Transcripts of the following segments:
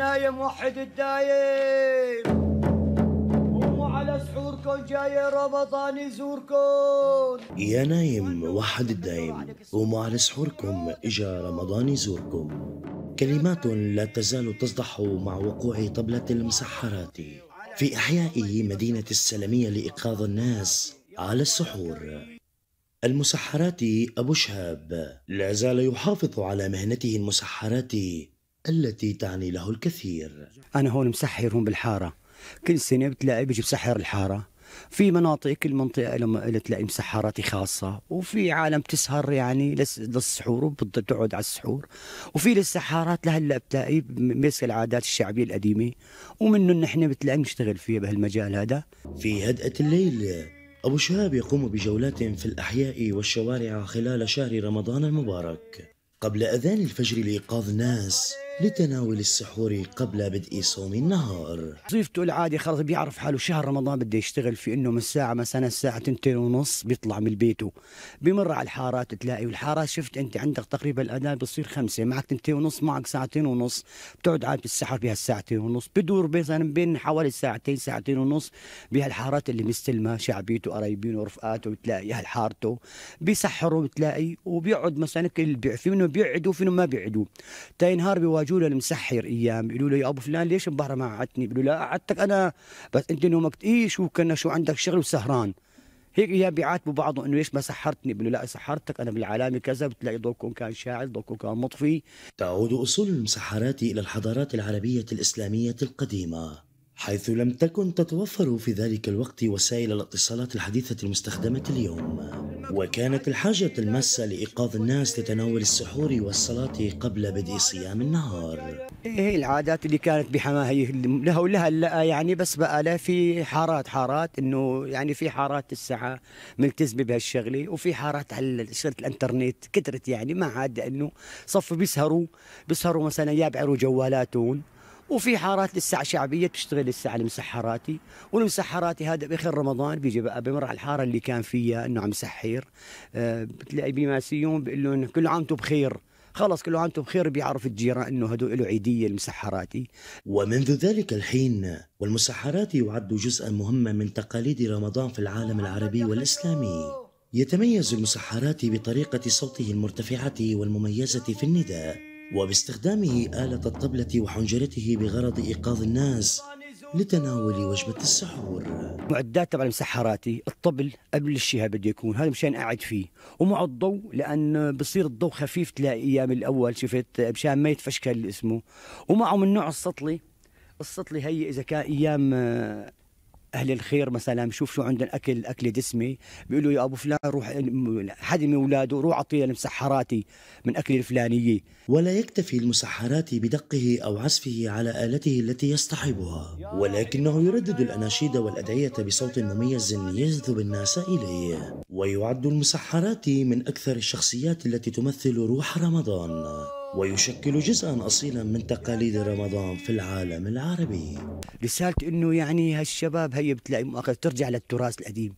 نايم وحد الدايم قوموا على سحوركم جاي رمضان يزوركم يا نايم وحد الدايم قوموا على سحوركم اجا رمضان يزوركم كلمات لا تزال تصدح مع وقوع طبلة المسحرات في أحياء مدينة السلمية لإيقاظ الناس على السحور المسحرات أبو شهاب لا زال يحافظ على مهنته المسحرات التي تعني له الكثير أنا هون مسحر هون بالحارة كل سنة بتلاقي بيجي بسحر الحارة في مناطق كل منطقة لما تلاقي مسحرات خاصة وفي عالم تسهر يعني للسحور وبتقعد على السحور وفي للسحارات لهلا بتلاقي ماسكة العادات الشعبية القديمة ومنه نحن بتلاقي نشتغل فيها بهالمجال هذا في هدأة الليل أبو شهاب يقوم بجولات في الأحياء والشوارع خلال شهر رمضان المبارك قبل أذان الفجر لإيقاظ الناس لتناول السحور قبل بدء صوم النهار وظيفته العادي خلص بيعرف حاله شهر رمضان بده يشتغل في انه من الساعه مثلا الساعه 2 ونص بيطلع من بيته بمر على الحارات تلاقي والحارات شفت انت عندك تقريبا الاذان بصير خمسة معك 2 ونص معك ساعتين ونص بتقعد قاعد بالسحر بهالساعتين ونص بدور مثلا بين حوالي ساعتين ساعتين ونص بهالحارات اللي مستلمها شعبيته قرايبينه ورفقاته بتلاقي هالحارته بيسحروا بتلاقي وبيقعد مثلا كل في منهم بيقعدوا في منهم ما بيقعدوا تاني نهار بيواجه يحتاجوا له المسحر ايام يقولوا له يا ابو فلان ليش مبهره ما قعدتني بيقولوا لا قعدتك انا بس انت نومك اي شو كنا شو عندك شغل وسهران هيك ايام بيعاتبوا بعضهم انه ليش ما سحرتني بيقولوا لا سحرتك انا بالعلامه كذا بتلاقي ضوكم كان شاعل ضوكم كان مطفي تعود اصول المسحرات الى الحضارات العربيه الاسلاميه القديمه حيث لم تكن تتوفر في ذلك الوقت وسائل الاتصالات الحديثة المستخدمة اليوم وكانت الحاجة الماسة لإيقاظ الناس لتناول السحور والصلاة قبل بدء صيام النهار إيه، هي العادات اللي كانت بحماها هي لها ولها يعني بس بقى لا في حارات حارات انه يعني في حارات الساعة ملتزمة بهالشغلة وفي حارات على شغلة الانترنت كثرت يعني ما عاد انه صفوا بيسهروا بيسهروا مثلا يا بيعروا جوالاتهم وفي حارات للساعة شعبية تشتغل الساعة المسحراتي والمسحراتي هذا بآخر رمضان بيجي بقى بمر على الحارة اللي كان فيها انه عم سحير آه، بتلاقي بيماسيون بيقول لهم كل عام وانتم بخير خلص كل عام وانتم بخير بيعرف الجيران انه هدول له عيديه المسحراتي ومنذ ذلك الحين والمسحراتي يعد جزءا مهما من تقاليد رمضان في العالم العربي والاسلامي يتميز المسحرات بطريقه صوته المرتفعه والمميزه في النداء وباستخدامه آلة الطبلة وحنجرته بغرض إيقاظ الناس لتناول وجبة السحور معدات تبع المسحراتي الطبل قبل الشهى بده يكون هذا مشان أقعد فيه ومع الضوء لان بصير الضوء خفيف تلاقي ايام الاول شفت مشان ما يتفشكل اسمه ومعه من نوع السطلي السطلي هي اذا كان ايام اهل الخير مثلا بشوف شو عندهم اكل اكل دسمي بيقولوا يا ابو فلان روح حد من اولاده روح اعطيه المسحراتي من اكل الفلانيه ولا يكتفي المسحرات بدقه او عزفه على الته التي يصطحبها ولكنه يردد الاناشيد والادعيه بصوت مميز يجذب الناس اليه ويعد المسحرات من اكثر الشخصيات التي تمثل روح رمضان ويشكل جزءا أصيلا من تقاليد رمضان في العالم العربي رسالة أنه يعني هالشباب هي بتلاقي مؤخذ ترجع للتراث القديم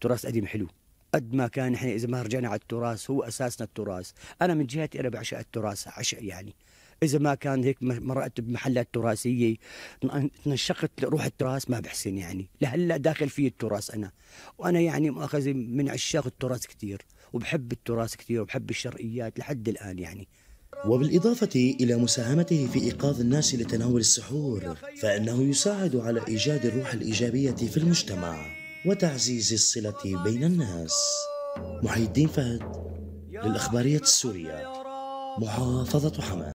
تراث قديم حلو قد ما كان احنا اذا ما رجعنا على التراث هو اساسنا التراث، انا من جهتي انا بعشق التراث عشق يعني، اذا ما كان هيك مرقت بمحلات تراثيه تنشقت روح التراث ما بحسن يعني، لهلا داخل فيه التراث انا، وانا يعني مؤاخذه من عشاق التراث كثير، وبحب التراث كثير وبحب الشرقيات لحد الان يعني. وبالإضافة إلى مساهمته في إيقاظ الناس لتناول السحور فإنه يساعد على إيجاد الروح الإيجابية في المجتمع وتعزيز الصلة بين الناس محي الدين فهد للأخبارية السورية محافظة حماة